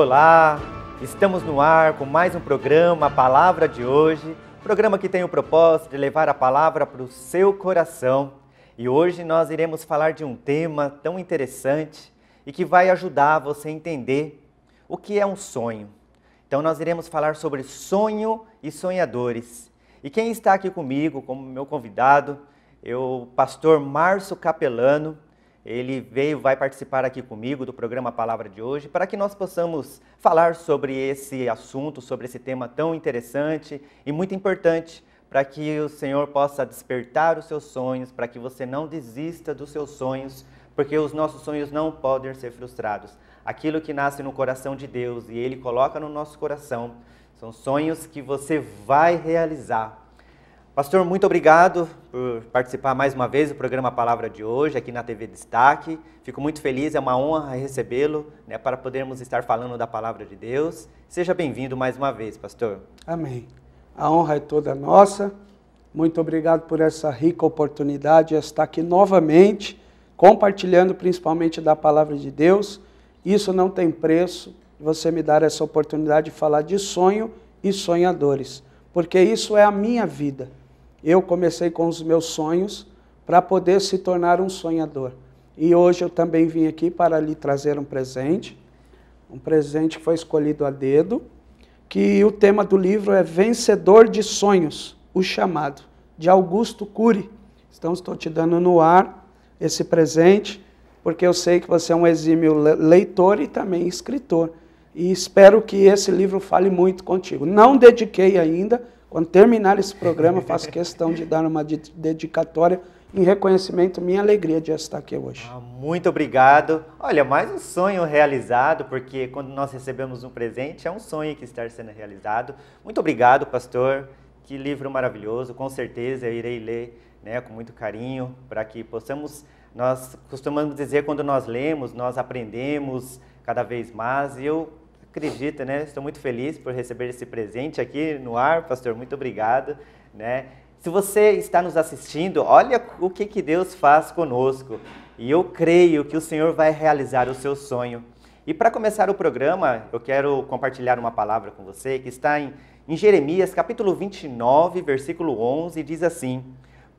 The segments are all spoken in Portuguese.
Olá, estamos no ar com mais um programa, a Palavra de Hoje, programa que tem o propósito de levar a palavra para o seu coração. E hoje nós iremos falar de um tema tão interessante e que vai ajudar você a entender o que é um sonho. Então nós iremos falar sobre sonho e sonhadores. E quem está aqui comigo como meu convidado é o pastor Márcio Capelano. Ele veio, vai participar aqui comigo do programa Palavra de hoje, para que nós possamos falar sobre esse assunto, sobre esse tema tão interessante e muito importante, para que o Senhor possa despertar os seus sonhos, para que você não desista dos seus sonhos, porque os nossos sonhos não podem ser frustrados. Aquilo que nasce no coração de Deus e Ele coloca no nosso coração são sonhos que você vai realizar, Pastor, muito obrigado por participar mais uma vez do programa Palavra de hoje aqui na TV Destaque. Fico muito feliz, é uma honra recebê-lo né, para podermos estar falando da Palavra de Deus. Seja bem-vindo mais uma vez, pastor. Amém. A honra é toda nossa. Muito obrigado por essa rica oportunidade de estar aqui novamente, compartilhando principalmente da Palavra de Deus. Isso não tem preço, você me dar essa oportunidade de falar de sonho e sonhadores, porque isso é a minha vida eu comecei com os meus sonhos para poder se tornar um sonhador. E hoje eu também vim aqui para lhe trazer um presente, um presente que foi escolhido a dedo, que o tema do livro é Vencedor de Sonhos, o Chamado, de Augusto Cury. Então estou te dando no ar esse presente, porque eu sei que você é um exímio leitor e também escritor. E espero que esse livro fale muito contigo. Não dediquei ainda, quando terminar esse programa, faço questão de dar uma dedicatória em reconhecimento, minha alegria de estar aqui hoje. Ah, muito obrigado. Olha, mais um sonho realizado, porque quando nós recebemos um presente, é um sonho que está sendo realizado. Muito obrigado, pastor. Que livro maravilhoso. Com certeza eu irei ler né, com muito carinho, para que possamos. Nós costumamos dizer quando nós lemos, nós aprendemos cada vez mais. E eu Acredita, né? Estou muito feliz por receber esse presente aqui no ar, pastor. Muito obrigado, né? Se você está nos assistindo, olha o que, que Deus faz conosco. E eu creio que o Senhor vai realizar o seu sonho. E para começar o programa, eu quero compartilhar uma palavra com você que está em, em Jeremias, capítulo 29, versículo 11, diz assim: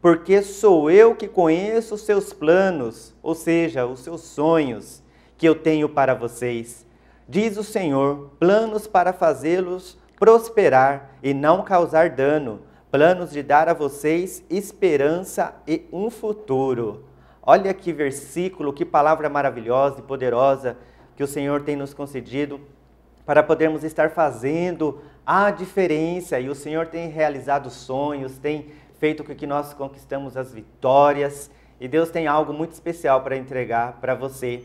Porque sou eu que conheço os seus planos, ou seja, os seus sonhos que eu tenho para vocês, diz o Senhor, planos para fazê-los prosperar e não causar dano, planos de dar a vocês esperança e um futuro. Olha que versículo, que palavra maravilhosa e poderosa que o Senhor tem nos concedido para podermos estar fazendo a diferença. E o Senhor tem realizado sonhos, tem feito com que nós conquistamos as vitórias. E Deus tem algo muito especial para entregar para você.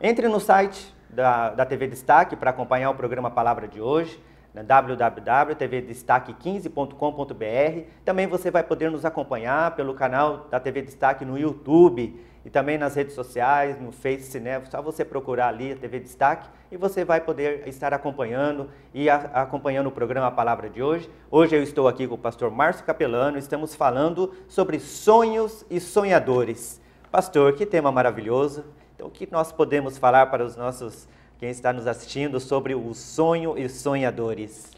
Entre no site da, da TV Destaque para acompanhar o programa Palavra de hoje né, www.tvdestaque15.com.br. Também você vai poder nos acompanhar pelo canal da TV Destaque no YouTube e também nas redes sociais, no Face né, Só você procurar ali a TV Destaque e você vai poder estar acompanhando e a, acompanhando o programa Palavra de hoje. Hoje eu estou aqui com o pastor Márcio Capelano. Estamos falando sobre sonhos e sonhadores. Pastor, que tema maravilhoso! Então, o que nós podemos falar para os nossos, quem está nos assistindo, sobre o sonho e sonhadores?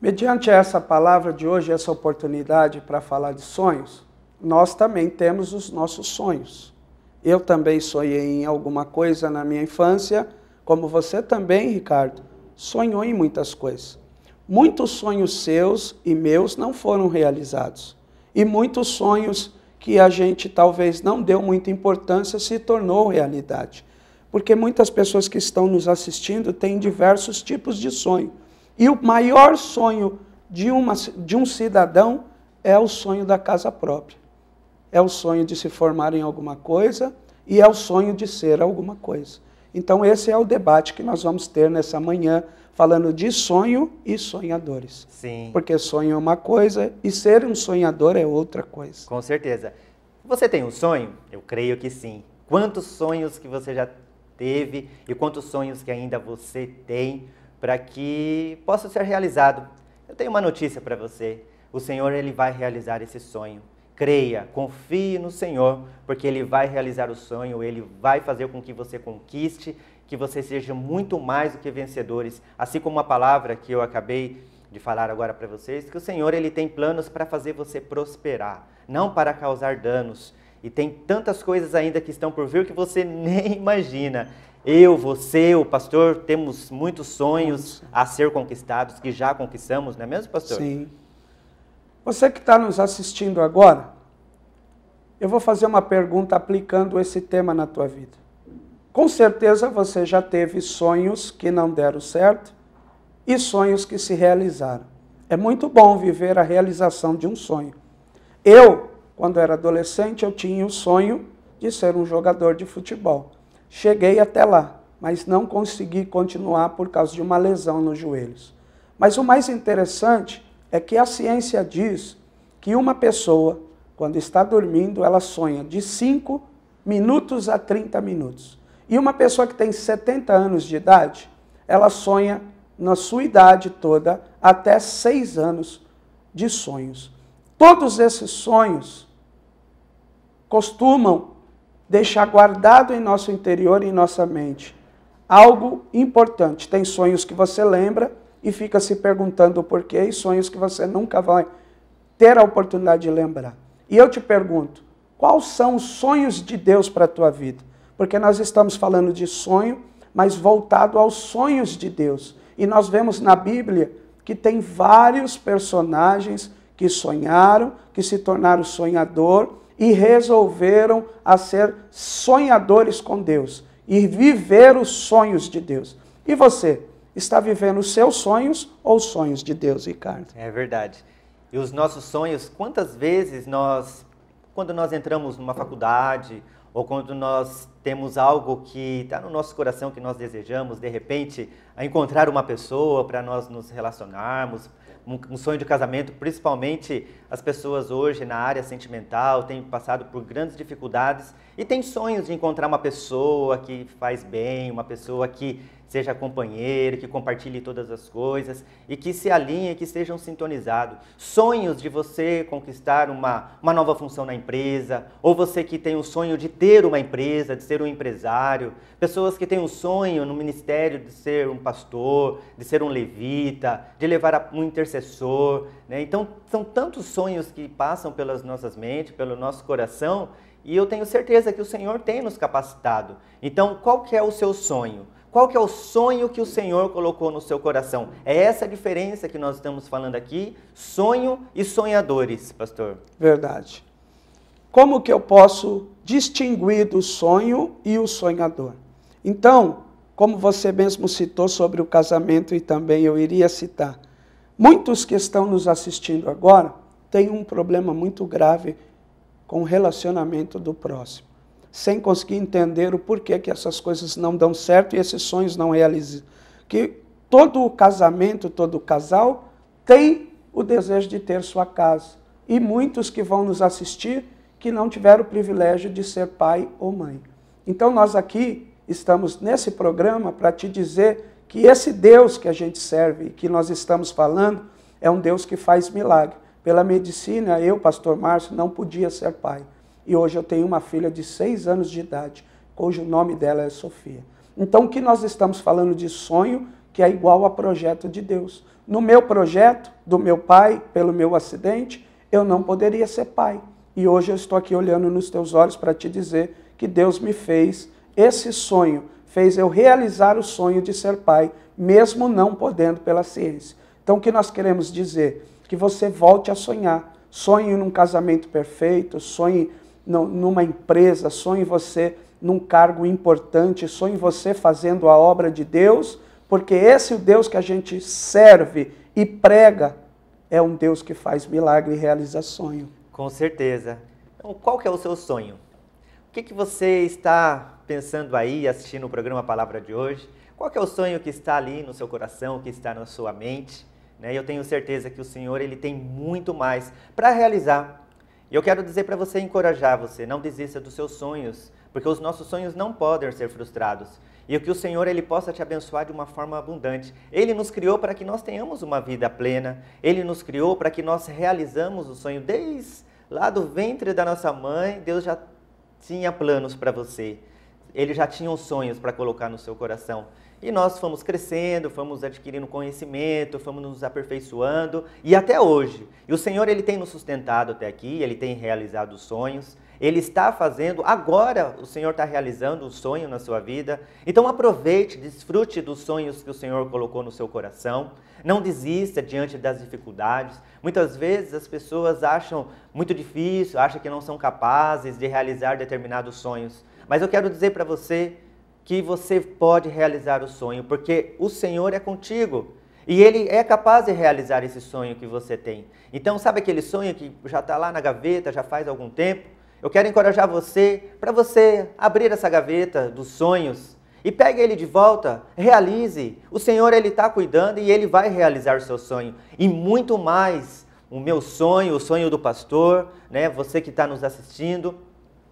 Mediante essa palavra de hoje, essa oportunidade para falar de sonhos, nós também temos os nossos sonhos. Eu também sonhei em alguma coisa na minha infância, como você também, Ricardo, sonhou em muitas coisas. Muitos sonhos seus e meus não foram realizados. E muitos sonhos que a gente talvez não deu muita importância se tornou realidade. Porque muitas pessoas que estão nos assistindo têm diversos tipos de sonho. E o maior sonho de, uma, de um cidadão é o sonho da casa própria. É o sonho de se formar em alguma coisa e é o sonho de ser alguma coisa. Então, esse é o debate que nós vamos ter nessa manhã, falando de sonho e sonhadores. Sim. Porque sonho é uma coisa e ser um sonhador é outra coisa. Com certeza. Você tem um sonho? Eu creio que sim. Quantos sonhos que você já teve e quantos sonhos que ainda você tem para que possa ser realizado? Eu tenho uma notícia para você. O Senhor ele vai realizar esse sonho creia, confie no Senhor, porque Ele vai realizar o sonho, Ele vai fazer com que você conquiste, que você seja muito mais do que vencedores. Assim como a palavra que eu acabei de falar agora para vocês, que o Senhor Ele tem planos para fazer você prosperar, não para causar danos. E tem tantas coisas ainda que estão por vir que você nem imagina. Eu, você, o pastor, temos muitos sonhos a ser conquistados, que já conquistamos, não é mesmo, pastor? Sim. Você que está nos assistindo agora, eu vou fazer uma pergunta aplicando esse tema na tua vida. Com certeza você já teve sonhos que não deram certo e sonhos que se realizaram. É muito bom viver a realização de um sonho. Eu, quando era adolescente, eu tinha o sonho de ser um jogador de futebol. Cheguei até lá, mas não consegui continuar por causa de uma lesão nos joelhos. Mas o mais interessante é que a ciência diz que uma pessoa quando está dormindo, ela sonha de 5 minutos a 30 minutos. E uma pessoa que tem 70 anos de idade, ela sonha na sua idade toda até 6 anos de sonhos. Todos esses sonhos costumam deixar guardado em nosso interior, em nossa mente, algo importante. Tem sonhos que você lembra e fica se perguntando o porquê, e sonhos que você nunca vai ter a oportunidade de lembrar. E eu te pergunto, quais são os sonhos de Deus para a tua vida? Porque nós estamos falando de sonho, mas voltado aos sonhos de Deus. E nós vemos na Bíblia que tem vários personagens que sonharam, que se tornaram sonhador e resolveram a ser sonhadores com Deus e viver os sonhos de Deus. E você, está vivendo os seus sonhos ou os sonhos de Deus, Ricardo? É verdade. E os nossos sonhos, quantas vezes nós, quando nós entramos numa faculdade ou quando nós temos algo que está no nosso coração que nós desejamos, de repente, encontrar uma pessoa para nós nos relacionarmos, um sonho de casamento, principalmente as pessoas hoje na área sentimental têm passado por grandes dificuldades e têm sonhos de encontrar uma pessoa que faz bem, uma pessoa que seja companheiro, que compartilhe todas as coisas e que se alinhe, que estejam sintonizados. Sonhos de você conquistar uma, uma nova função na empresa, ou você que tem o sonho de ter uma empresa, de ser um empresário, pessoas que têm o sonho no ministério de ser um pastor, de ser um levita, de levar um intercessor. Né? Então, são tantos sonhos que passam pelas nossas mentes, pelo nosso coração, e eu tenho certeza que o Senhor tem nos capacitado. Então, qual que é o seu sonho? Qual que é o sonho que o Senhor colocou no seu coração? É essa a diferença que nós estamos falando aqui, sonho e sonhadores, pastor. Verdade. Como que eu posso distinguir do sonho e o sonhador? Então, como você mesmo citou sobre o casamento e também eu iria citar, muitos que estão nos assistindo agora têm um problema muito grave com o relacionamento do próximo sem conseguir entender o porquê que essas coisas não dão certo e esses sonhos não realizam. Que todo casamento, todo casal tem o desejo de ter sua casa. E muitos que vão nos assistir que não tiveram o privilégio de ser pai ou mãe. Então nós aqui estamos nesse programa para te dizer que esse Deus que a gente serve e que nós estamos falando é um Deus que faz milagre. Pela medicina, eu, pastor Márcio, não podia ser pai. E hoje eu tenho uma filha de seis anos de idade, cujo nome dela é Sofia. Então, o que nós estamos falando de sonho que é igual a projeto de Deus? No meu projeto, do meu pai, pelo meu acidente, eu não poderia ser pai. E hoje eu estou aqui olhando nos teus olhos para te dizer que Deus me fez esse sonho, fez eu realizar o sonho de ser pai, mesmo não podendo pela ciência. Então, o que nós queremos dizer? Que você volte a sonhar. Sonhe num casamento perfeito, sonhe numa empresa, sonhe você num cargo importante, sonhe você fazendo a obra de Deus, porque esse é o Deus que a gente serve e prega é um Deus que faz milagre e realiza sonho. Com certeza. Então, qual que é o seu sonho? O que, que você está pensando aí, assistindo o programa Palavra de hoje? Qual que é o sonho que está ali no seu coração, que está na sua mente? Né? Eu tenho certeza que o Senhor ele tem muito mais para realizar e eu quero dizer para você encorajar você, não desista dos seus sonhos, porque os nossos sonhos não podem ser frustrados. E que o Senhor ele possa te abençoar de uma forma abundante. Ele nos criou para que nós tenhamos uma vida plena. Ele nos criou para que nós realizamos o sonho desde lá do ventre da nossa mãe. Deus já tinha planos para você. Ele já tinha os sonhos para colocar no seu coração. E nós fomos crescendo, fomos adquirindo conhecimento, fomos nos aperfeiçoando e até hoje. E o Senhor ele tem nos sustentado até aqui, ele tem realizado sonhos, ele está fazendo, agora o Senhor está realizando um sonho na sua vida. Então aproveite, desfrute dos sonhos que o Senhor colocou no seu coração. Não desista diante das dificuldades. Muitas vezes as pessoas acham muito difícil, acham que não são capazes de realizar determinados sonhos. Mas eu quero dizer para você que você pode realizar o sonho, porque o Senhor é contigo. E ele é capaz de realizar esse sonho que você tem. Então, sabe aquele sonho que já está lá na gaveta, já faz algum tempo? Eu quero encorajar você para você abrir essa gaveta dos sonhos e pegue ele de volta, realize. O Senhor ele está cuidando e ele vai realizar o seu sonho e muito mais. O meu sonho, o sonho do pastor, né? Você que está nos assistindo,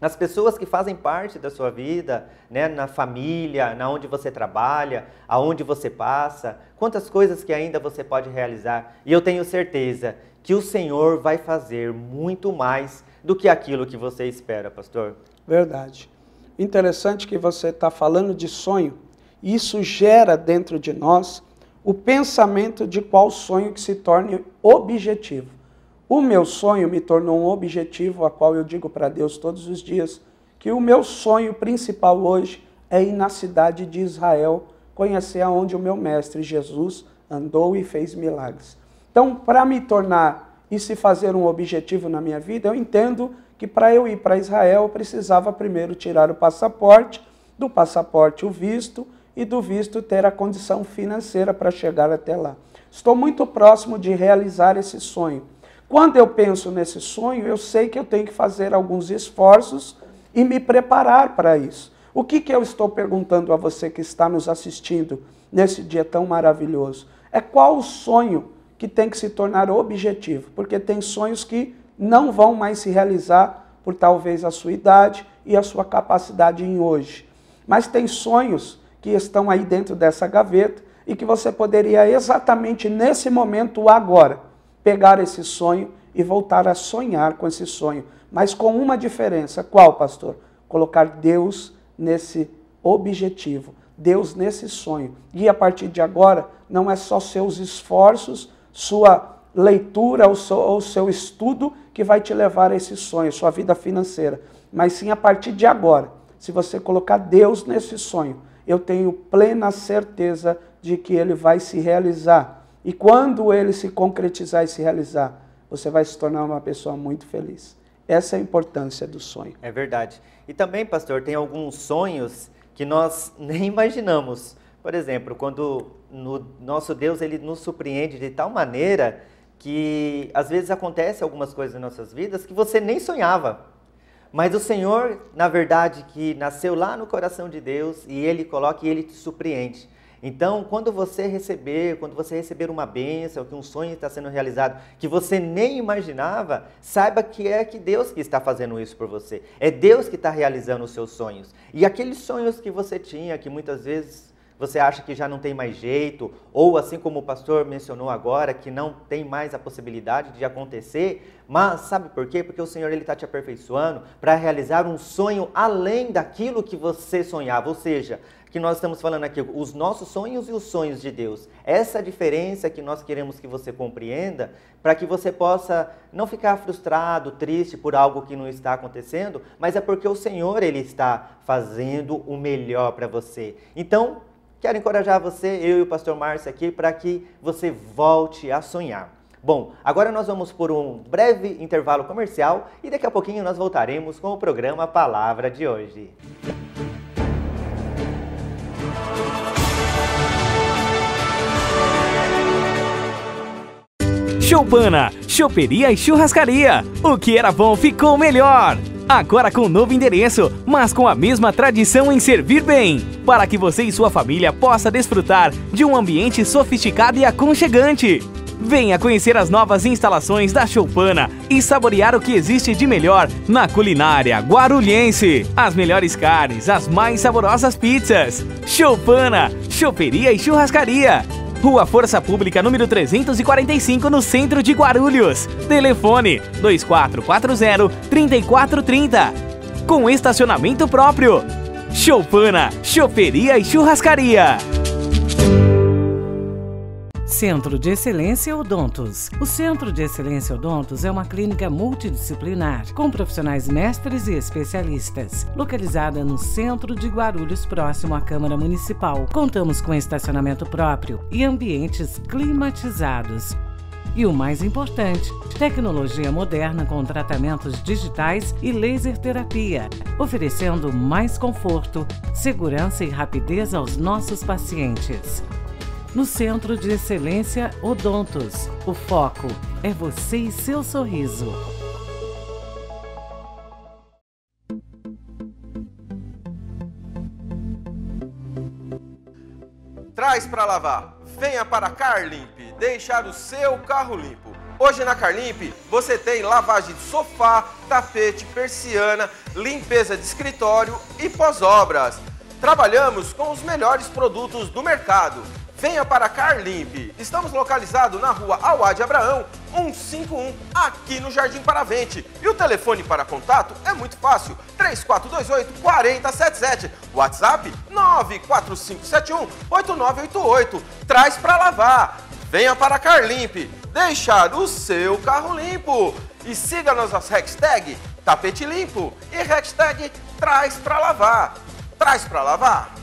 nas pessoas que fazem parte da sua vida, né? na família, na onde você trabalha, aonde você passa, quantas coisas que ainda você pode realizar. E eu tenho certeza que o Senhor vai fazer muito mais do que aquilo que você espera, pastor. Verdade. Interessante que você está falando de sonho. Isso gera dentro de nós o pensamento de qual sonho que se torne objetivo. O meu sonho me tornou um objetivo a qual eu digo para Deus todos os dias que o meu sonho principal hoje é ir na cidade de Israel conhecer aonde o meu mestre Jesus andou e fez milagres. Então, para me tornar e se fazer um objetivo na minha vida, eu entendo que para eu ir para Israel eu precisava primeiro tirar o passaporte, do passaporte o visto e do visto ter a condição financeira para chegar até lá. Estou muito próximo de realizar esse sonho. Quando eu penso nesse sonho, eu sei que eu tenho que fazer alguns esforços e me preparar para isso. O que, que eu estou perguntando a você que está nos assistindo nesse dia tão maravilhoso? É qual o sonho que tem que se tornar objetivo? Porque tem sonhos que não vão mais se realizar por talvez a sua idade e a sua capacidade em hoje. Mas tem sonhos que estão aí dentro dessa gaveta e que você poderia exatamente nesse momento agora pegar esse sonho e voltar a sonhar com esse sonho, mas com uma diferença, qual, pastor? Colocar Deus nesse objetivo, Deus nesse sonho. E a partir de agora, não é só seus esforços, sua leitura ou seu, ou seu estudo que vai te levar a esse sonho, sua vida financeira, mas sim a partir de agora. Se você colocar Deus nesse sonho, eu tenho plena certeza de que ele vai se realizar e quando ele se concretizar e se realizar, você vai se tornar uma pessoa muito feliz. Essa é a importância do sonho. É verdade. E também, pastor, tem alguns sonhos que nós nem imaginamos. Por exemplo, quando no nosso Deus ele nos surpreende de tal maneira que às vezes acontece algumas coisas em nossas vidas que você nem sonhava. Mas o Senhor, na verdade, que nasceu lá no coração de Deus e ele coloca e ele te surpreende. Então, quando você receber, quando você receber uma bênção, que um sonho está sendo realizado que você nem imaginava, saiba que é que Deus que está fazendo isso por você. É Deus que está realizando os seus sonhos. E aqueles sonhos que você tinha, que muitas vezes você acha que já não tem mais jeito, ou assim como o pastor mencionou agora, que não tem mais a possibilidade de acontecer, mas sabe por quê? Porque o Senhor ele está te aperfeiçoando para realizar um sonho além daquilo que você sonhava, ou seja, que nós estamos falando aqui, os nossos sonhos e os sonhos de Deus. Essa é diferença que nós queremos que você compreenda, para que você possa não ficar frustrado, triste por algo que não está acontecendo, mas é porque o Senhor ele está fazendo o melhor para você. Então, Quero encorajar você, eu e o pastor Márcio aqui, para que você volte a sonhar. Bom, agora nós vamos por um breve intervalo comercial e daqui a pouquinho nós voltaremos com o programa Palavra de hoje. Choupana, choperia e churrascaria. O que era bom ficou melhor. Agora com um novo endereço, mas com a mesma tradição em servir bem. Para que você e sua família possa desfrutar de um ambiente sofisticado e aconchegante. Venha conhecer as novas instalações da Choupana e saborear o que existe de melhor na culinária guarulhense. As melhores carnes, as mais saborosas pizzas. Choupana, choperia e churrascaria. Rua Força Pública, número 345, no centro de Guarulhos. Telefone 2440-3430. Com estacionamento próprio. Choupana, choferia e churrascaria. Centro de Excelência Odontos. O Centro de Excelência Odontos é uma clínica multidisciplinar, com profissionais mestres e especialistas, localizada no centro de Guarulhos, próximo à Câmara Municipal. Contamos com estacionamento próprio e ambientes climatizados. E o mais importante, tecnologia moderna com tratamentos digitais e laser terapia, oferecendo mais conforto, segurança e rapidez aos nossos pacientes no Centro de Excelência Odontos. O foco é você e seu sorriso. Traz para lavar. Venha para a Carlimp deixar o seu carro limpo. Hoje na Carlimp você tem lavagem de sofá, tapete, persiana, limpeza de escritório e pós-obras. Trabalhamos com os melhores produtos do mercado Venha para Carlimp. Estamos localizados na rua de Abraão, 151, aqui no Jardim Paravente. E o telefone para contato é muito fácil, 3428 4077. WhatsApp 94571 8988. Traz para lavar. Venha para Carlimp. Deixar o seu carro limpo. E siga nossas hashtag Tapete Limpo e hashtag Traz para Lavar. Traz para Lavar.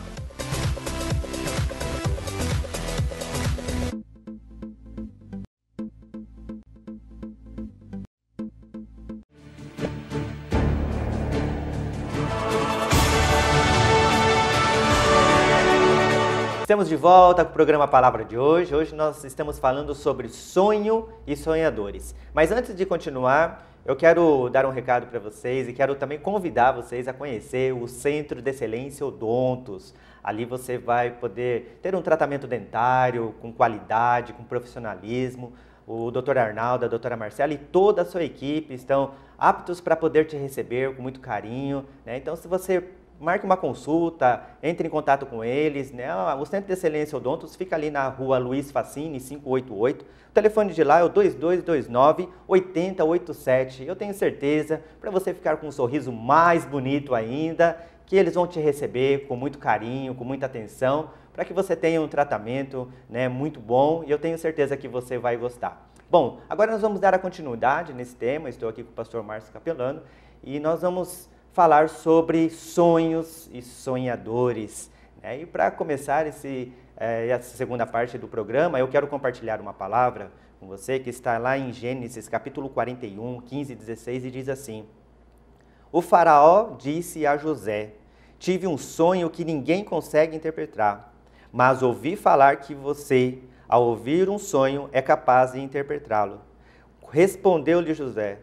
Estamos de volta com o programa Palavra de hoje. Hoje nós estamos falando sobre sonho e sonhadores. Mas antes de continuar, eu quero dar um recado para vocês e quero também convidar vocês a conhecer o Centro de Excelência Odontos. Ali você vai poder ter um tratamento dentário com qualidade, com profissionalismo. O doutor Arnaldo, a doutora Marcela e toda a sua equipe estão aptos para poder te receber com muito carinho. Né? Então, se você marque uma consulta, entre em contato com eles. Né? Ah, o Centro de Excelência Odontos fica ali na rua Luiz Facini, 588. O telefone de lá é o 2229-8087. Eu tenho certeza, para você ficar com um sorriso mais bonito ainda, que eles vão te receber com muito carinho, com muita atenção, para que você tenha um tratamento né, muito bom e eu tenho certeza que você vai gostar. Bom, agora nós vamos dar a continuidade nesse tema. Estou aqui com o pastor Márcio Capelano e nós vamos falar sobre sonhos e sonhadores. Né? E para começar esse, eh, essa segunda parte do programa, eu quero compartilhar uma palavra com você que está lá em Gênesis capítulo 41, 15 e 16 e diz assim: O Faraó disse a José: Tive um sonho que ninguém consegue interpretar, mas ouvi falar que você, ao ouvir um sonho, é capaz de interpretá-lo. Respondeu-lhe José: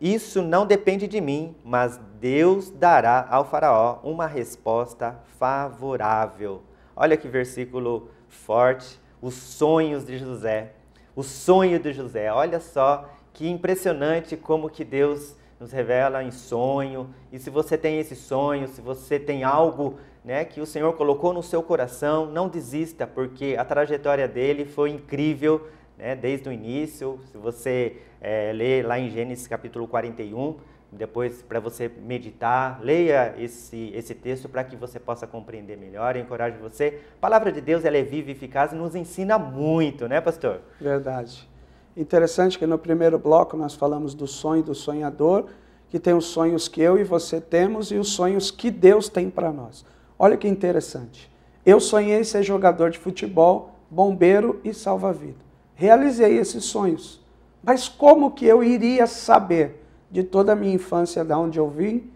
isso não depende de mim, mas Deus dará ao Faraó uma resposta favorável. Olha que versículo forte. Os sonhos de José. O sonho de José. Olha só que impressionante como que Deus nos revela em sonho. E se você tem esse sonho, se você tem algo né, que o Senhor colocou no seu coração, não desista, porque a trajetória dele foi incrível né, desde o início. Se você é, ler lá em Gênesis capítulo 41, depois para você meditar, leia esse, esse texto para que você possa compreender melhor. Eu encorajo você. A palavra de Deus ela é viva e eficaz e nos ensina muito, né, pastor? Verdade. Interessante que no primeiro bloco nós falamos do sonho do sonhador, que tem os sonhos que eu e você temos e os sonhos que Deus tem para nós. Olha que interessante. Eu sonhei ser jogador de futebol, bombeiro e salva-vida realizei esses sonhos. Mas como que eu iria saber de toda a minha infância, da onde eu vim,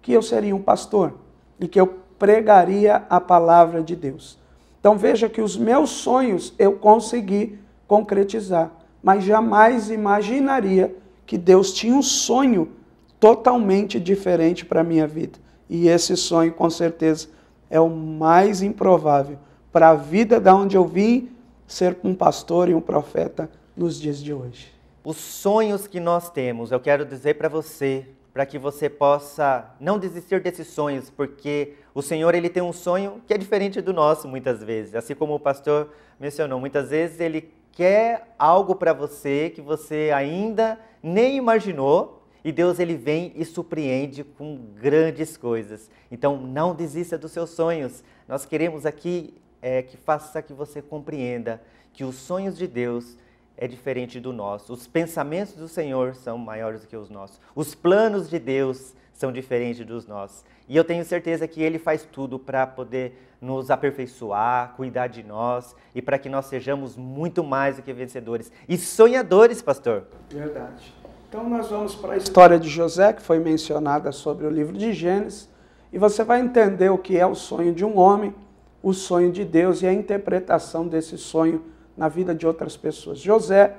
que eu seria um pastor e que eu pregaria a palavra de Deus? Então veja que os meus sonhos eu consegui concretizar, mas jamais imaginaria que Deus tinha um sonho totalmente diferente para a minha vida. E esse sonho, com certeza, é o mais improvável para a vida da onde eu vim ser um pastor e um profeta nos dias de hoje. Os sonhos que nós temos, eu quero dizer para você, para que você possa não desistir desses sonhos, porque o Senhor ele tem um sonho que é diferente do nosso muitas vezes. Assim como o pastor mencionou, muitas vezes ele quer algo para você que você ainda nem imaginou, e Deus ele vem e surpreende com grandes coisas. Então não desista dos seus sonhos. Nós queremos aqui é, que faça que você compreenda que os sonhos de Deus é diferente do nosso. Os pensamentos do Senhor são maiores do que os nossos. Os planos de Deus são diferentes dos nossos. E eu tenho certeza que Ele faz tudo para poder nos aperfeiçoar, cuidar de nós e para que nós sejamos muito mais do que vencedores e sonhadores, pastor. Verdade. Então nós vamos para a história de José, que foi mencionada sobre o livro de Gênesis, e você vai entender o que é o sonho de um homem o sonho de Deus e a interpretação desse sonho na vida de outras pessoas. José,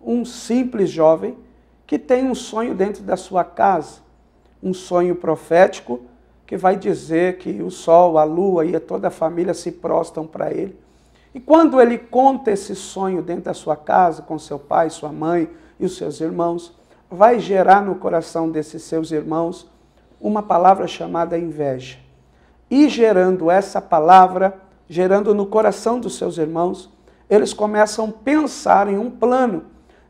um simples jovem que tem um sonho dentro da sua casa, um sonho profético que vai dizer que o sol, a lua e toda a família se prostam para ele. E quando ele conta esse sonho dentro da sua casa, com seu pai, sua mãe e os seus irmãos, vai gerar no coração desses seus irmãos uma palavra chamada inveja e gerando essa palavra, gerando no coração dos seus irmãos, eles começam a pensar em um plano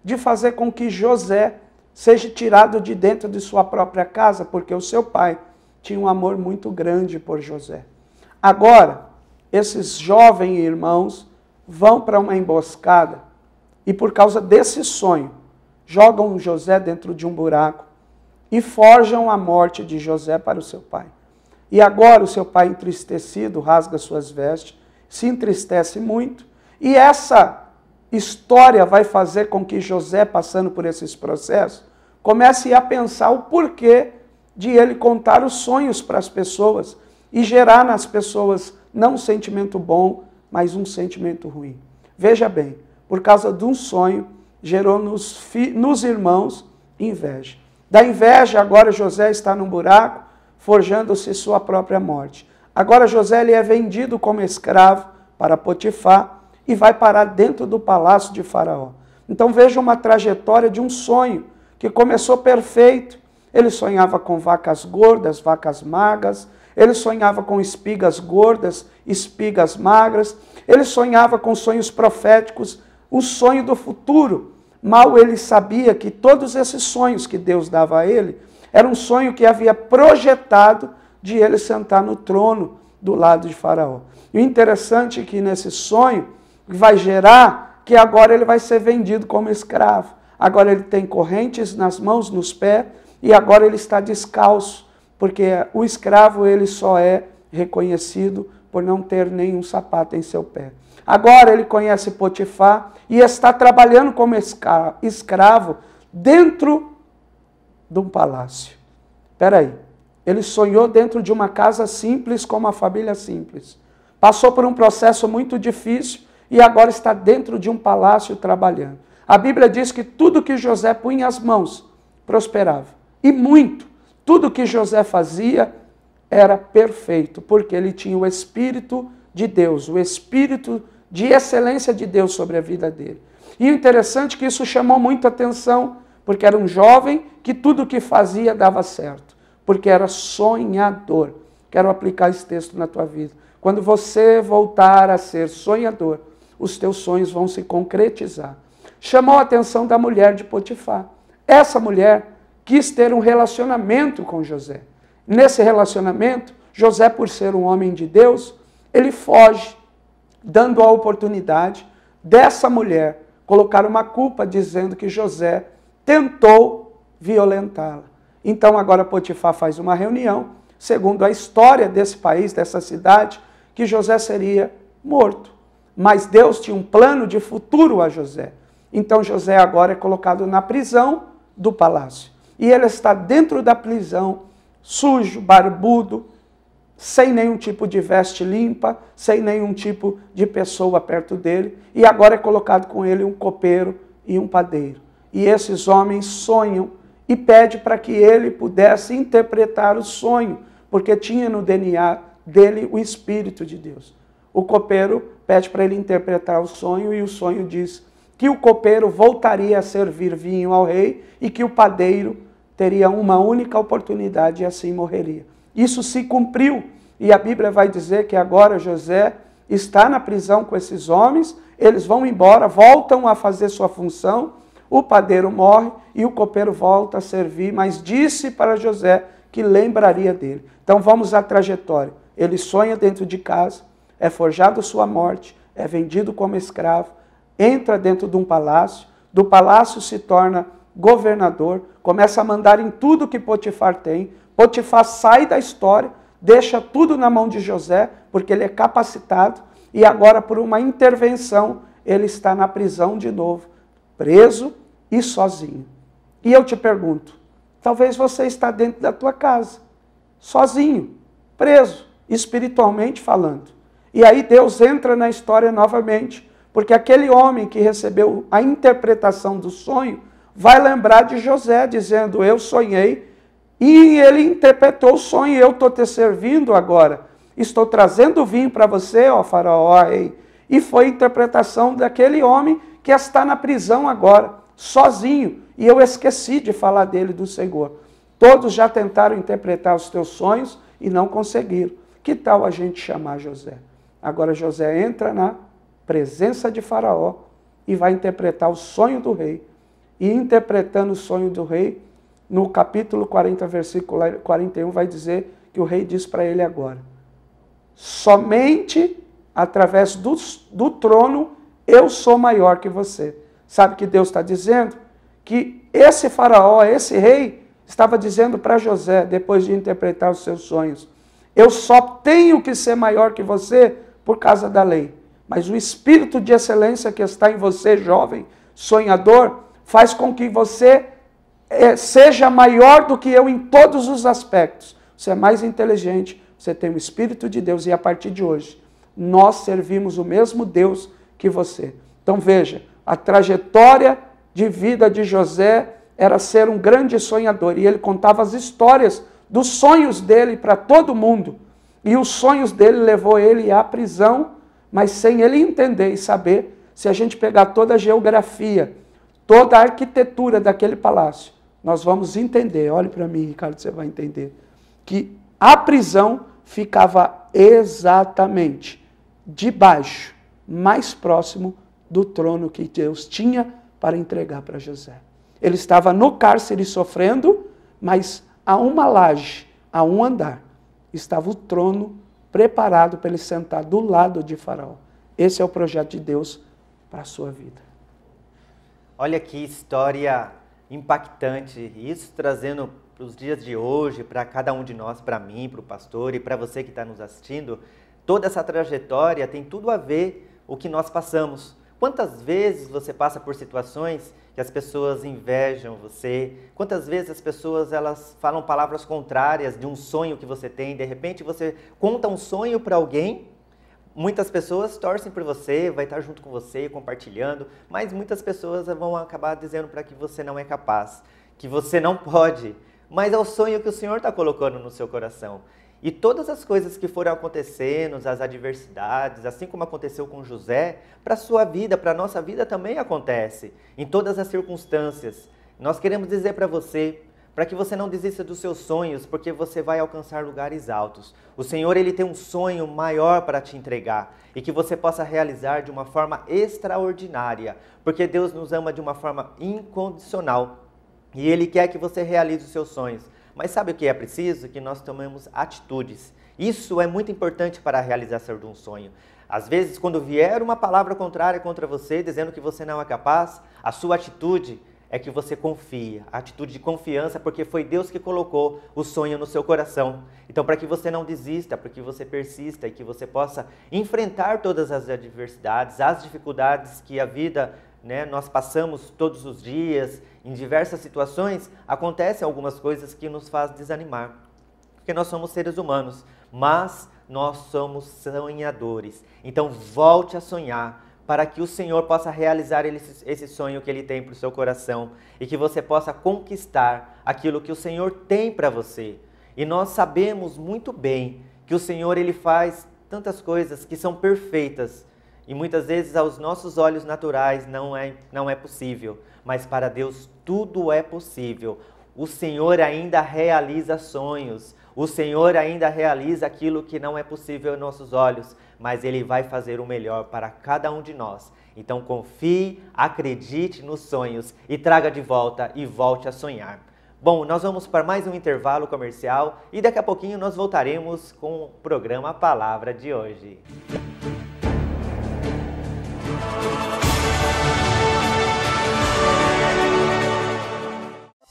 de fazer com que José seja tirado de dentro de sua própria casa, porque o seu pai tinha um amor muito grande por José. Agora, esses jovens irmãos vão para uma emboscada e, por causa desse sonho, jogam José dentro de um buraco e forjam a morte de José para o seu pai. E agora o seu pai entristecido rasga suas vestes, se entristece muito, e essa história vai fazer com que José, passando por esses processos, comece a pensar o porquê de ele contar os sonhos para as pessoas e gerar nas pessoas não um sentimento bom, mas um sentimento ruim. Veja bem, por causa de um sonho, gerou nos, nos irmãos inveja. Da inveja, agora José está num buraco, forjando-se sua própria morte. Agora José ele é vendido como escravo para Potifar e vai parar dentro do palácio de Faraó. Então veja uma trajetória de um sonho que começou perfeito. Ele sonhava com vacas gordas, vacas magras, ele sonhava com espigas gordas, espigas magras, ele sonhava com sonhos proféticos, o sonho do futuro. Mal ele sabia que todos esses sonhos que Deus dava a ele era um sonho que havia projetado de ele sentar no trono do lado de Faraó. E o interessante é que nesse sonho vai gerar que agora ele vai ser vendido como escravo. Agora ele tem correntes nas mãos, nos pés, e agora ele está descalço, porque o escravo ele só é reconhecido por não ter nenhum sapato em seu pé. Agora ele conhece Potifar e está trabalhando como escravo dentro de um palácio. Peraí, ele sonhou dentro de uma casa simples, com uma família simples. Passou por um processo muito difícil e agora está dentro de um palácio trabalhando. A Bíblia diz que tudo que José punha as mãos prosperava. E muito. Tudo que José fazia era perfeito, porque ele tinha o Espírito de Deus, o Espírito de excelência de Deus sobre a vida dele. E interessante é que isso chamou muita atenção porque era um jovem que tudo o que fazia dava certo, porque era sonhador. Quero aplicar esse texto na tua vida. Quando você voltar a ser sonhador, os teus sonhos vão se concretizar. Chamou a atenção da mulher de Potifar. Essa mulher quis ter um relacionamento com José. Nesse relacionamento, José, por ser um homem de Deus, ele foge, dando a oportunidade dessa mulher colocar uma culpa dizendo que José tentou violentá-la. Então agora Potifar faz uma reunião, segundo a história desse país, dessa cidade, que José seria morto. Mas Deus tinha um plano de futuro a José. Então José agora é colocado na prisão do palácio. E ele está dentro da prisão, sujo, barbudo, sem nenhum tipo de veste limpa, sem nenhum tipo de pessoa perto dele, e agora é colocado com ele um copeiro e um padeiro e esses homens sonham e pede para que ele pudesse interpretar o sonho, porque tinha no DNA dele o Espírito de Deus. O copeiro pede para ele interpretar o sonho e o sonho diz que o copeiro voltaria a servir vinho ao rei e que o padeiro teria uma única oportunidade e assim morreria. Isso se cumpriu e a Bíblia vai dizer que agora José está na prisão com esses homens, eles vão embora, voltam a fazer sua função o padeiro morre e o copeiro volta a servir, mas disse para José que lembraria dele. Então vamos à trajetória. Ele sonha dentro de casa, é forjado sua morte, é vendido como escravo, entra dentro de um palácio, do palácio se torna governador, começa a mandar em tudo que Potifar tem. Potifar sai da história, deixa tudo na mão de José, porque ele é capacitado, e agora, por uma intervenção, ele está na prisão de novo preso e sozinho. E eu te pergunto, talvez você está dentro da tua casa, sozinho, preso, espiritualmente falando. E aí Deus entra na história novamente, porque aquele homem que recebeu a interpretação do sonho vai lembrar de José dizendo: "Eu sonhei" e ele interpretou o sonho, "Eu tô te servindo agora. Estou trazendo vinho para você, ó Faraó". E foi a interpretação daquele homem que está na prisão agora, sozinho, e eu esqueci de falar dele do Senhor. Todos já tentaram interpretar os teus sonhos e não conseguiram. Que tal a gente chamar José? Agora José entra na presença de Faraó e vai interpretar o sonho do rei. E interpretando o sonho do rei, no capítulo 40, versículo 41, vai dizer que o rei diz para ele agora: somente através do, do trono eu sou maior que você. Sabe que Deus está dizendo? Que esse faraó, esse rei, estava dizendo para José, depois de interpretar os seus sonhos: Eu só tenho que ser maior que você por causa da lei. Mas o espírito de excelência que está em você, jovem, sonhador, faz com que você é, seja maior do que eu em todos os aspectos. Você é mais inteligente, você tem o Espírito de Deus e a partir de hoje nós servimos o mesmo Deus que você. Então veja, a trajetória de vida de José era ser um grande sonhador e ele contava as histórias dos sonhos dele para todo mundo. E os sonhos dele levou ele à prisão, mas sem ele entender e saber, se a gente pegar toda a geografia, toda a arquitetura daquele palácio, nós vamos entender, olhe para mim, Ricardo, você vai entender, que a prisão ficava exatamente debaixo mais próximo do trono que Deus tinha para entregar para José. Ele estava no cárcere sofrendo, mas a uma laje, a um andar, estava o trono preparado para ele sentar do lado de Faraó. Esse é o projeto de Deus para a sua vida. Olha que história impactante, isso trazendo para os dias de hoje, para cada um de nós, para mim, para o pastor e para você que está nos assistindo. Toda essa trajetória tem tudo a ver o que nós passamos. Quantas vezes você passa por situações que as pessoas invejam você? Quantas vezes as pessoas elas falam palavras contrárias de um sonho que você tem? De repente você conta um sonho para alguém, muitas pessoas torcem por você, vai estar junto com você, compartilhando, mas muitas pessoas vão acabar dizendo para que você não é capaz, que você não pode. Mas é o sonho que o Senhor está colocando no seu coração. E todas as coisas que foram acontecendo, as adversidades, assim como aconteceu com José, para a sua vida, para a nossa vida também acontece, em todas as circunstâncias. Nós queremos dizer para você, para que você não desista dos seus sonhos, porque você vai alcançar lugares altos. O Senhor ele tem um sonho maior para te entregar e que você possa realizar de uma forma extraordinária, porque Deus nos ama de uma forma incondicional e ele quer que você realize os seus sonhos. Mas sabe o que é preciso? Que nós tomemos atitudes. Isso é muito importante para a realização de um sonho. Às vezes, quando vier uma palavra contrária contra você, dizendo que você não é capaz, a sua atitude é que você confia, a atitude de confiança, porque foi Deus que colocou o sonho no seu coração. Então, para que você não desista, para que você persista e que você possa enfrentar todas as adversidades, as dificuldades que a vida né, nós passamos todos os dias, em diversas situações, acontecem algumas coisas que nos faz desanimar. Porque nós somos seres humanos, mas nós somos sonhadores. Então volte a sonhar para que o Senhor possa realizar esse sonho que Ele tem para o seu coração e que você possa conquistar aquilo que o Senhor tem para você. E nós sabemos muito bem que o Senhor Ele faz tantas coisas que são perfeitas, e muitas vezes aos nossos olhos naturais não é, não é possível, mas para Deus tudo é possível. O Senhor ainda realiza sonhos, o Senhor ainda realiza aquilo que não é possível aos nossos olhos, mas Ele vai fazer o melhor para cada um de nós. Então confie, acredite nos sonhos e traga de volta e volte a sonhar. Bom, nós vamos para mais um intervalo comercial e daqui a pouquinho nós voltaremos com o programa Palavra de hoje. Música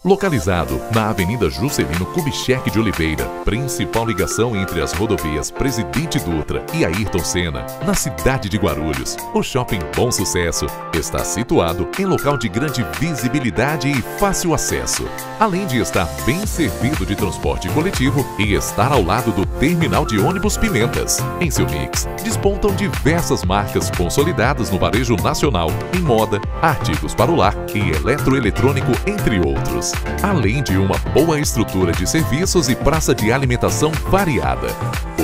Localizado na Avenida Juscelino Kubitschek de Oliveira, principal ligação entre as rodovias Presidente Dutra e Ayrton Senna, na cidade de Guarulhos, o Shopping Bom Sucesso está situado em local de grande visibilidade e fácil acesso, além de estar bem servido de transporte coletivo e estar ao lado do terminal de ônibus Pimentas. Em seu mix, despontam diversas marcas consolidadas no varejo nacional, em moda, artigos para o lar e eletroeletrônico, entre outros além de uma boa estrutura de serviços e praça de alimentação variada.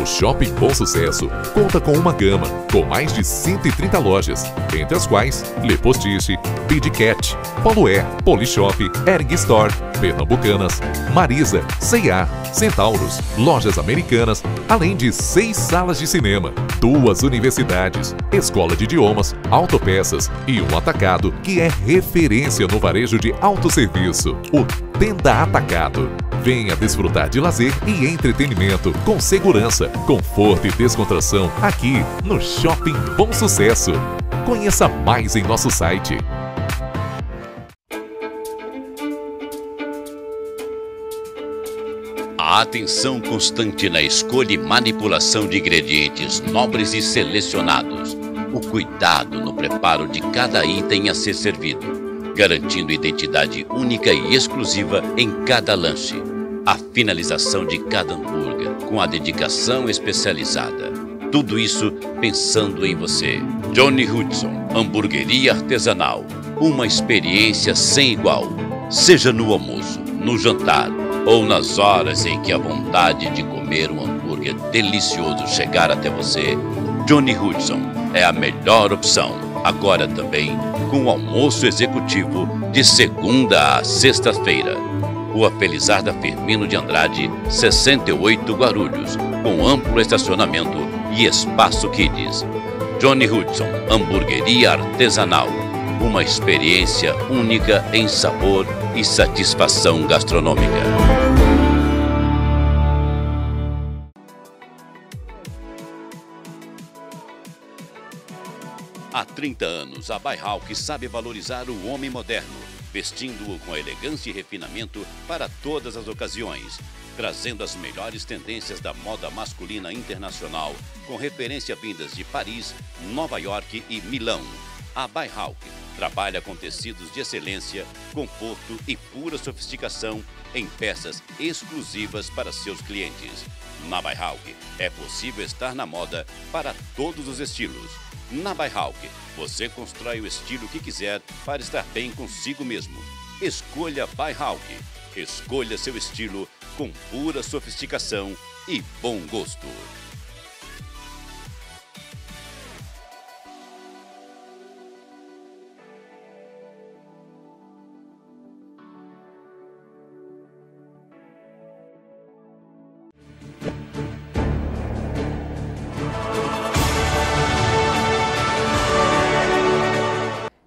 O Shopping Bom Sucesso conta com uma gama com mais de 130 lojas, entre as quais Lepostiche, Bidcat, Poloé, Polishop, Erg Store, Pernambucanas, Marisa, C&A, Centauros, Lojas Americanas, além de seis salas de cinema, duas universidades, escola de idiomas, autopeças e um atacado que é referência no varejo de autosserviço. O Tenda Atacado. Venha desfrutar de lazer e entretenimento com segurança, conforto e descontração aqui no Shopping Bom Sucesso. Conheça mais em nosso site A atenção constante na escolha e manipulação de ingredientes nobres e selecionados. O cuidado no preparo de cada item a ser servido garantindo identidade única e exclusiva em cada lanche. A finalização de cada hambúrguer com a dedicação especializada. Tudo isso pensando em você. Johnny Hudson, Hamburgueria Artesanal. Uma experiência sem igual. Seja no almoço, no jantar ou nas horas em que a vontade de comer um hambúrguer delicioso chegar até você, Johnny Hudson é a melhor opção agora também com o almoço executivo de segunda a sexta-feira. Rua Felizarda Firmino de Andrade, 68 Guarulhos, com amplo estacionamento e espaço kids. Johnny Hudson, hamburgueria artesanal. Uma experiência única em sabor e satisfação gastronômica. anos, a Bayhawk sabe valorizar o homem moderno, vestindo-o com elegância e refinamento para todas as ocasiões, trazendo as melhores tendências da moda masculina internacional, com referência vindas de Paris, Nova York e Milão. A Bayhawk trabalha com tecidos de excelência, conforto e pura sofisticação em peças exclusivas para seus clientes. Na Bayhawk é possível estar na moda para todos os estilos na Baihawk, você constrói o estilo que quiser para estar bem consigo mesmo. Escolha Baihawk. Escolha seu estilo com pura sofisticação e bom gosto.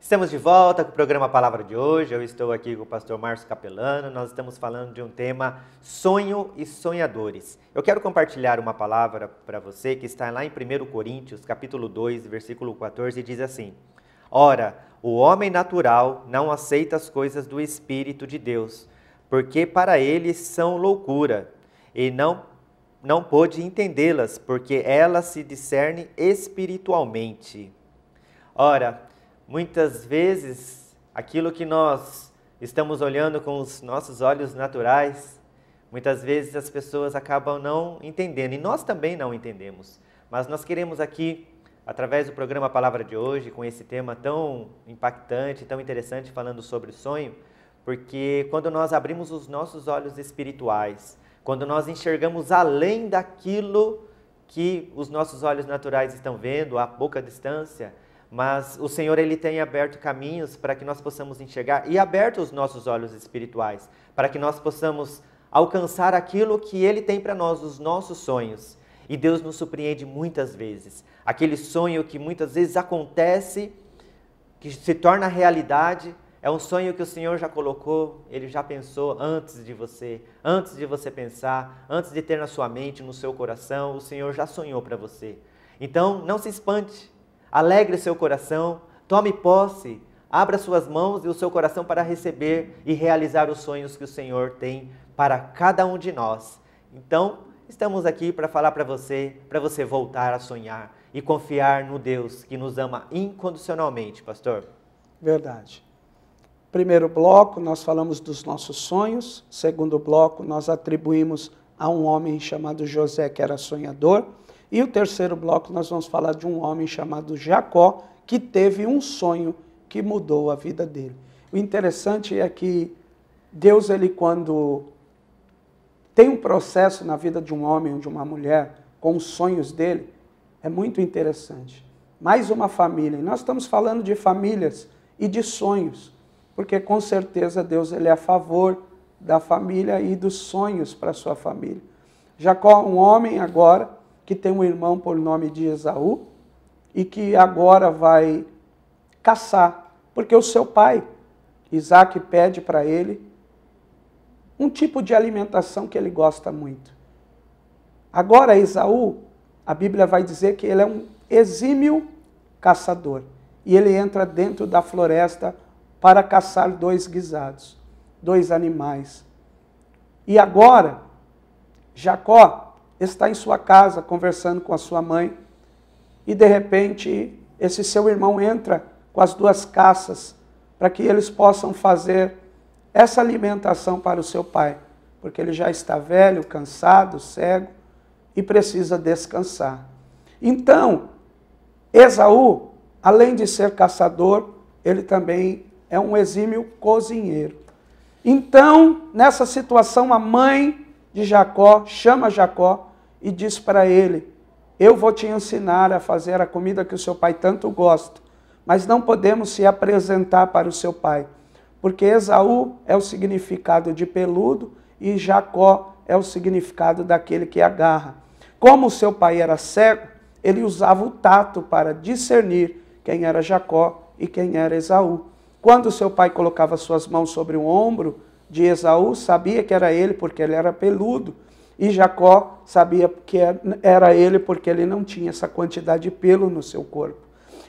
Estamos de volta com o programa Palavra de hoje. Eu estou aqui com o pastor Márcio Capelano. Nós estamos falando de um tema sonho e sonhadores. Eu quero compartilhar uma palavra para você que está lá em 1 Coríntios, capítulo 2, versículo 14, e diz assim: Ora, o homem natural não aceita as coisas do espírito de Deus, porque para ele são loucura, e não não pôde entendê-las, porque elas se discernem espiritualmente. Ora, Muitas vezes, aquilo que nós estamos olhando com os nossos olhos naturais, muitas vezes as pessoas acabam não entendendo, e nós também não entendemos. Mas nós queremos aqui, através do programa Palavra de hoje, com esse tema tão impactante, tão interessante, falando sobre sonho, porque quando nós abrimos os nossos olhos espirituais, quando nós enxergamos além daquilo que os nossos olhos naturais estão vendo, a pouca distância, mas o Senhor ele tem aberto caminhos para que nós possamos enxergar e aberto os nossos olhos espirituais, para que nós possamos alcançar aquilo que ele tem para nós, os nossos sonhos. E Deus nos surpreende muitas vezes. Aquele sonho que muitas vezes acontece, que se torna realidade, é um sonho que o Senhor já colocou, ele já pensou antes de você, antes de você pensar, antes de ter na sua mente, no seu coração, o Senhor já sonhou para você. Então, não se espante Alegre seu coração, tome posse, abra suas mãos e o seu coração para receber e realizar os sonhos que o Senhor tem para cada um de nós. Então, estamos aqui para falar para você, para você voltar a sonhar e confiar no Deus que nos ama incondicionalmente, pastor. Verdade. Primeiro bloco, nós falamos dos nossos sonhos. Segundo bloco, nós atribuímos a um homem chamado José que era sonhador. E o terceiro bloco nós vamos falar de um homem chamado Jacó, que teve um sonho que mudou a vida dele. O interessante é que Deus, ele quando tem um processo na vida de um homem ou de uma mulher, com os sonhos dele, é muito interessante. Mais uma família. E nós estamos falando de famílias e de sonhos, porque com certeza Deus ele é a favor da família e dos sonhos para sua família. Jacó, um homem agora que tem um irmão por nome de Esaú e que agora vai caçar, porque o seu pai, Isaac, pede para ele um tipo de alimentação que ele gosta muito. Agora, Esaú, a Bíblia vai dizer que ele é um exímio caçador e ele entra dentro da floresta para caçar dois guisados, dois animais. E agora, Jacó está em sua casa conversando com a sua mãe e de repente esse seu irmão entra com as duas caças para que eles possam fazer essa alimentação para o seu pai, porque ele já está velho, cansado, cego e precisa descansar. Então, Esaú, além de ser caçador, ele também é um exímio cozinheiro. Então, nessa situação, a mãe de Jacó, chama Jacó e diz para ele: Eu vou te ensinar a fazer a comida que o seu pai tanto gosta, mas não podemos se apresentar para o seu pai, porque Esaú é o significado de peludo e Jacó é o significado daquele que agarra. Como o seu pai era cego, ele usava o tato para discernir quem era Jacó e quem era Esaú. Quando seu pai colocava suas mãos sobre o ombro de Esaú sabia que era ele porque ele era peludo, e Jacó sabia que é, era ele porque ele não tinha essa quantidade de pelo no seu corpo.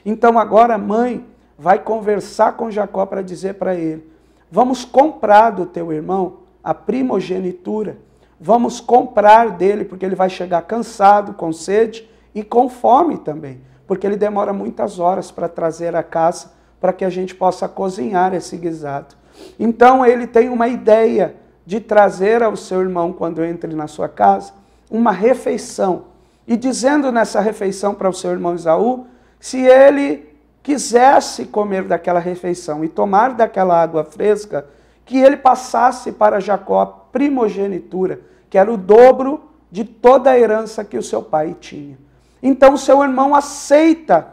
Então agora a mãe vai conversar com Jacó para dizer para ele: Vamos comprar do teu irmão a primogenitura, vamos comprar dele, porque ele vai chegar cansado, com sede e com fome também, porque ele demora muitas horas para trazer a caça para que a gente possa cozinhar esse guisado. Então ele tem uma ideia de trazer ao seu irmão, quando entre na sua casa, uma refeição. E dizendo nessa refeição para o seu irmão Isaú, se ele quisesse comer daquela refeição e tomar daquela água fresca, que ele passasse para Jacó a primogenitura, que era o dobro de toda a herança que o seu pai tinha. Então seu irmão aceita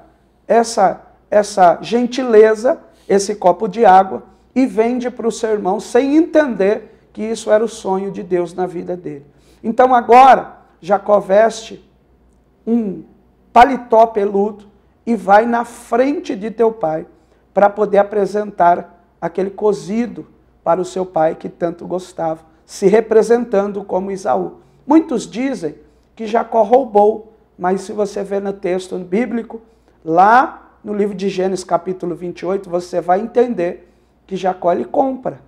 essa essa gentileza, esse copo de água, e vende para o seu irmão sem entender que isso era o sonho de Deus na vida dele. Então agora, Jacó veste um paletó peludo e vai na frente de teu pai para poder apresentar aquele cozido para o seu pai que tanto gostava, se representando como Isaú. Muitos dizem que Jacó roubou, mas se você ver no texto bíblico, lá no livro de Gênesis capítulo 28, você vai entender que Jacó ele compra,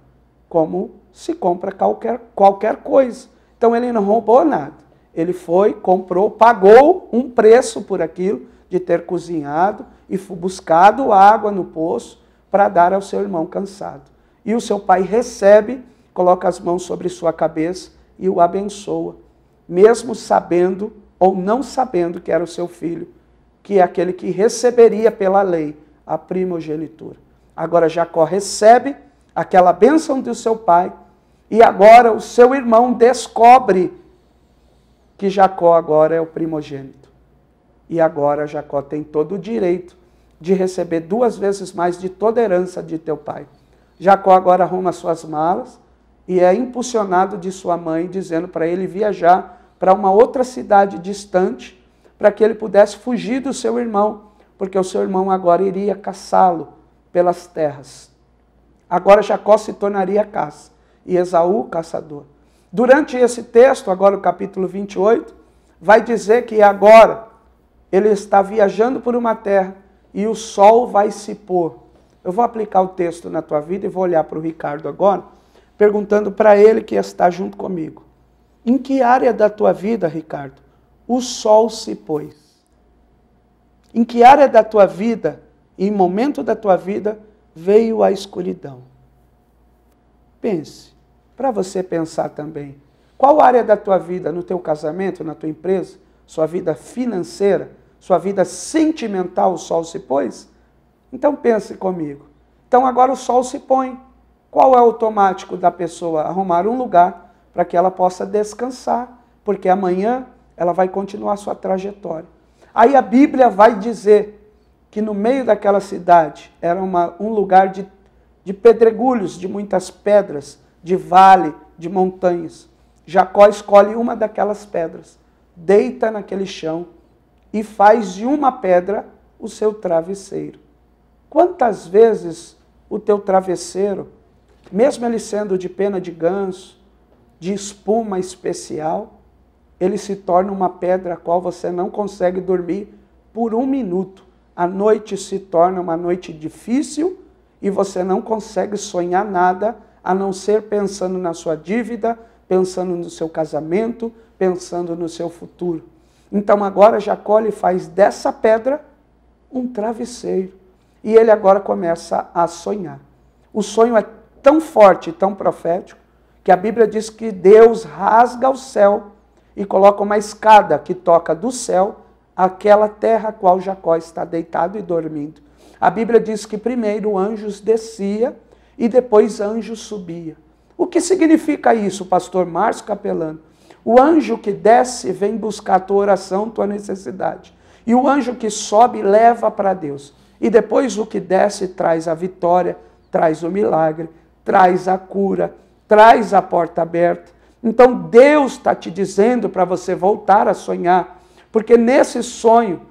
como se compra qualquer, qualquer coisa. Então ele não roubou nada. Ele foi, comprou, pagou um preço por aquilo de ter cozinhado e buscado água no poço para dar ao seu irmão cansado. E o seu pai recebe, coloca as mãos sobre sua cabeça e o abençoa, mesmo sabendo ou não sabendo que era o seu filho, que é aquele que receberia pela lei a primogenitura. Agora Jacó recebe aquela bênção do seu pai e agora o seu irmão descobre que Jacó agora é o primogênito. E agora Jacó tem todo o direito de receber duas vezes mais de toda herança de teu pai. Jacó agora arruma suas malas e é impulsionado de sua mãe, dizendo para ele viajar para uma outra cidade distante, para que ele pudesse fugir do seu irmão, porque o seu irmão agora iria caçá-lo pelas terras. Agora Jacó se tornaria caça e Esaú caçador. Durante esse texto, agora o capítulo 28, vai dizer que agora ele está viajando por uma terra e o sol vai se pôr. Eu vou aplicar o texto na tua vida e vou olhar para o Ricardo agora, perguntando para ele que está junto comigo. Em que área da tua vida, Ricardo, o sol se pôs? Em que área da tua vida em momento da tua vida veio a escuridão. Pense, para você pensar também, qual área da tua vida, no teu casamento, na tua empresa, sua vida financeira, sua vida sentimental, o sol se pôs? Então pense comigo. Então agora o sol se põe. Qual é o automático da pessoa arrumar um lugar para que ela possa descansar, porque amanhã ela vai continuar sua trajetória. Aí a Bíblia vai dizer que no meio daquela cidade era uma, um lugar de, de pedregulhos, de muitas pedras, de vale, de montanhas. Jacó escolhe uma daquelas pedras, deita naquele chão e faz de uma pedra o seu travesseiro. Quantas vezes o teu travesseiro, mesmo ele sendo de pena de ganso, de espuma especial, ele se torna uma pedra a qual você não consegue dormir por um minuto a noite se torna uma noite difícil e você não consegue sonhar nada a não ser pensando na sua dívida, pensando no seu casamento, pensando no seu futuro. Então agora Jacó lhe faz dessa pedra um travesseiro e ele agora começa a sonhar. O sonho é tão forte, tão profético, que a Bíblia diz que Deus rasga o céu e coloca uma escada que toca do céu aquela terra a qual Jacó está deitado e dormindo. A Bíblia diz que primeiro anjos descia e depois anjos subia. O que significa isso, pastor Márcio Capelano? O anjo que desce vem buscar a tua oração, tua necessidade. E o anjo que sobe leva para Deus. E depois o que desce traz a vitória, traz o milagre, traz a cura, traz a porta aberta. Então Deus está te dizendo para você voltar a sonhar, porque nesse sonho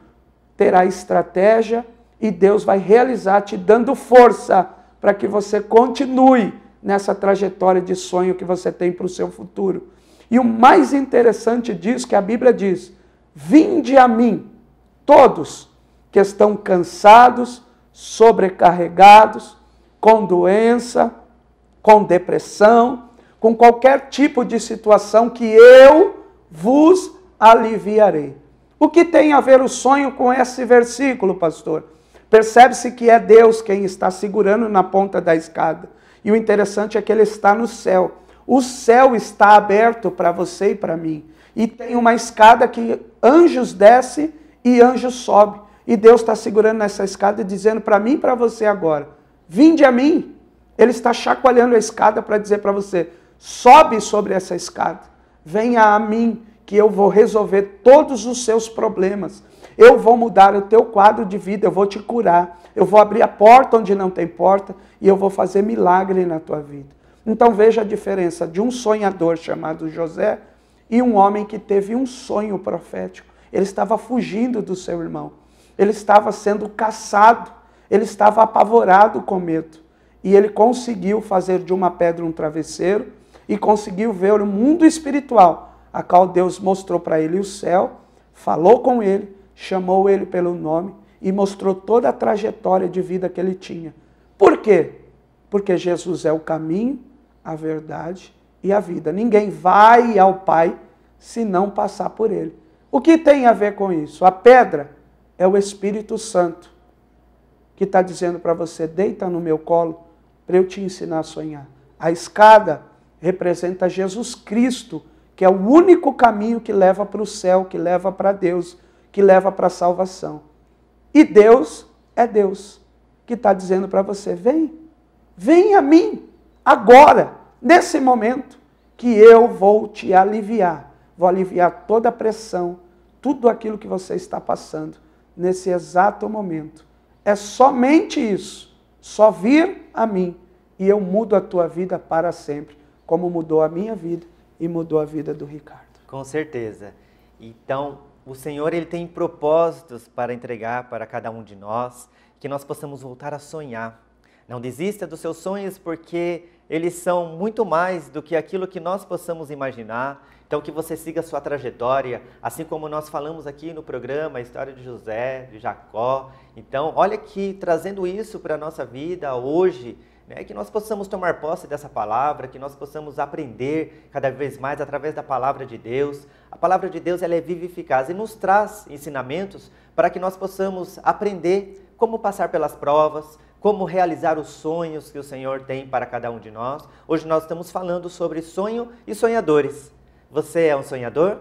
terá estratégia e Deus vai realizar te dando força para que você continue nessa trajetória de sonho que você tem para o seu futuro. E o mais interessante disso que a Bíblia diz: Vinde a mim, todos que estão cansados, sobrecarregados, com doença, com depressão, com qualquer tipo de situação que eu vos aliviarei. O que tem a ver o sonho com esse versículo, pastor? Percebe-se que é Deus quem está segurando na ponta da escada. E o interessante é que ele está no céu. O céu está aberto para você e para mim. E tem uma escada que anjos desce e anjos sobe. E Deus está segurando nessa escada e dizendo para mim e para você agora: vinde a mim. Ele está chacoalhando a escada para dizer para você: sobe sobre essa escada, venha a mim que eu vou resolver todos os seus problemas. Eu vou mudar o teu quadro de vida, eu vou te curar. Eu vou abrir a porta onde não tem porta e eu vou fazer milagre na tua vida. Então veja a diferença de um sonhador chamado José e um homem que teve um sonho profético. Ele estava fugindo do seu irmão. Ele estava sendo caçado. Ele estava apavorado com medo. E ele conseguiu fazer de uma pedra um travesseiro e conseguiu ver o mundo espiritual a qual Deus mostrou para ele o céu, falou com ele, chamou ele pelo nome e mostrou toda a trajetória de vida que ele tinha. Por quê? Porque Jesus é o caminho, a verdade e a vida. Ninguém vai ao Pai se não passar por ele. O que tem a ver com isso? A pedra é o Espírito Santo que está dizendo para você: deita no meu colo para eu te ensinar a sonhar. A escada representa Jesus Cristo que é o único caminho que leva para o céu, que leva para Deus, que leva para a salvação. E Deus é Deus que está dizendo para você: vem, vem a mim, agora, nesse momento, que eu vou te aliviar. Vou aliviar toda a pressão, tudo aquilo que você está passando nesse exato momento. É somente isso, só vir a mim e eu mudo a tua vida para sempre, como mudou a minha vida e mudou a vida do Ricardo. Com certeza. Então, o Senhor ele tem propósitos para entregar para cada um de nós, que nós possamos voltar a sonhar. Não desista dos seus sonhos porque eles são muito mais do que aquilo que nós possamos imaginar. Então que você siga a sua trajetória, assim como nós falamos aqui no programa, a história de José, de Jacó. Então, olha que trazendo isso para a nossa vida hoje, né? Que nós possamos tomar posse dessa palavra, que nós possamos aprender cada vez mais através da palavra de Deus. A palavra de Deus ela é viva e eficaz e nos traz ensinamentos para que nós possamos aprender como passar pelas provas, como realizar os sonhos que o Senhor tem para cada um de nós. Hoje nós estamos falando sobre sonho e sonhadores. Você é um sonhador?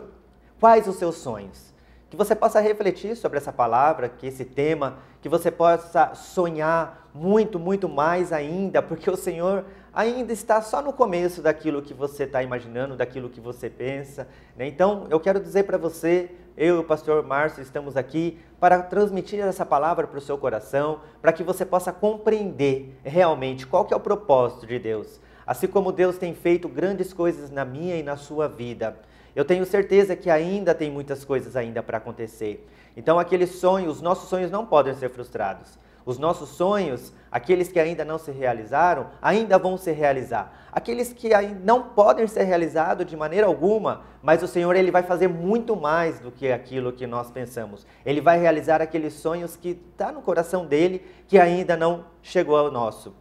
Quais os seus sonhos? que você possa refletir sobre essa palavra, que esse tema, que você possa sonhar muito, muito mais ainda, porque o Senhor ainda está só no começo daquilo que você está imaginando, daquilo que você pensa. Né? Então, eu quero dizer para você, eu e o pastor Márcio estamos aqui para transmitir essa palavra para o seu coração, para que você possa compreender realmente qual que é o propósito de Deus. Assim como Deus tem feito grandes coisas na minha e na sua vida, eu tenho certeza que ainda tem muitas coisas ainda para acontecer. Então aqueles sonhos, os nossos sonhos não podem ser frustrados. Os nossos sonhos, aqueles que ainda não se realizaram, ainda vão se realizar. Aqueles que não podem ser realizados de maneira alguma, mas o Senhor ele vai fazer muito mais do que aquilo que nós pensamos. Ele vai realizar aqueles sonhos que está no coração dele, que ainda não chegou ao nosso.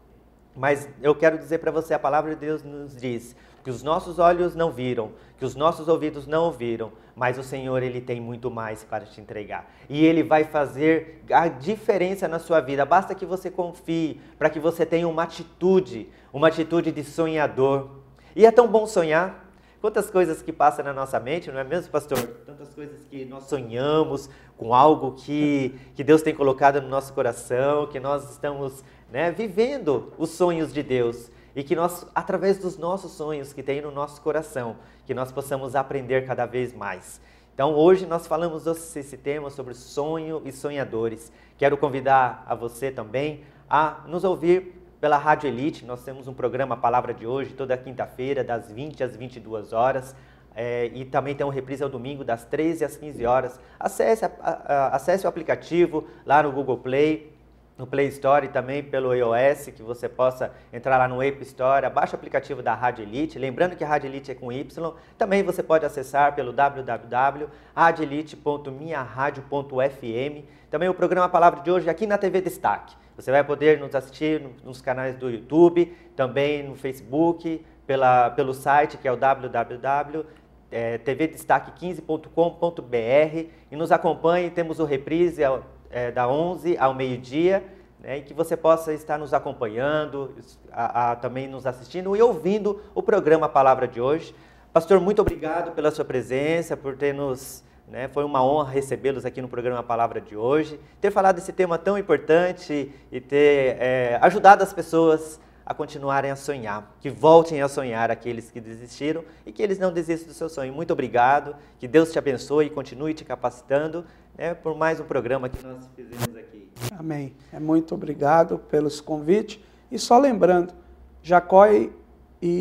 Mas eu quero dizer para você, a palavra de Deus nos diz: que os nossos olhos não viram, que os nossos ouvidos não ouviram, mas o Senhor ele tem muito mais para te entregar. E ele vai fazer a diferença na sua vida. Basta que você confie, para que você tenha uma atitude, uma atitude de sonhador. E é tão bom sonhar. Quantas coisas que passam na nossa mente, não é mesmo, pastor? Tantas coisas que nós sonhamos com algo que, que Deus tem colocado no nosso coração, que nós estamos né, vivendo os sonhos de Deus e que nós, através dos nossos sonhos que tem no nosso coração, que nós possamos aprender cada vez mais. Então hoje nós falamos desse tema sobre sonho e sonhadores. Quero convidar a você também a nos ouvir pela Rádio Elite. Nós temos um programa Palavra de Hoje toda quinta-feira das 20 às 22 horas. É, e também tem um reprise ao domingo das 13 às 15 horas. Acesse, a, a, acesse o aplicativo lá no Google Play, no Play Store e também pelo iOS, que você possa entrar lá no App Store, baixa o aplicativo da Rádio Elite, lembrando que a Rádio Elite é com Y, também você pode acessar pelo www.radioelite.minharadio.fm, também o programa Palavra de hoje aqui na TV Destaque. Você vai poder nos assistir nos canais do YouTube, também no Facebook, pela, pelo site que é o www é, eh, tvdestaque15.com.br e nos acompanhe, temos o reprise é, da 11 ao meio-dia, né, e que você possa estar nos acompanhando, a, a, também nos assistindo e ouvindo o programa Palavra de hoje. Pastor, muito obrigado pela sua presença, por ter nos. Né, foi uma honra recebê-los aqui no programa Palavra de hoje, ter falado desse tema tão importante e ter é, ajudado as pessoas a continuarem a sonhar, que voltem a sonhar aqueles que desistiram e que eles não desistam do seu sonho. Muito obrigado, que Deus te abençoe e continue te capacitando né, por mais um programa que nós fizemos aqui. Amém. É muito obrigado pelos convites. E só lembrando, Jacó e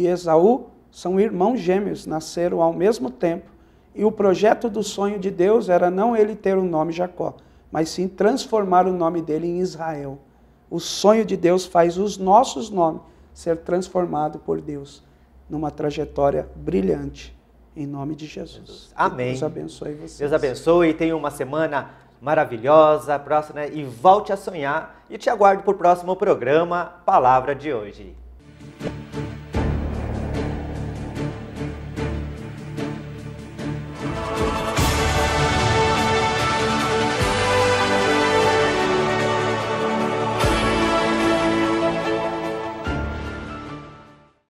Esaú são irmãos gêmeos, nasceram ao mesmo tempo. E o projeto do sonho de Deus era não ele ter o nome Jacó, mas sim transformar o nome dele em Israel. O sonho de Deus faz os nossos nomes ser transformado por Deus numa trajetória brilhante. Em nome de Jesus. Amém. Deus abençoe você. Deus abençoe. Tenha uma semana maravilhosa, próxima, e volte a sonhar. E te aguardo para o próximo programa Palavra de Hoje.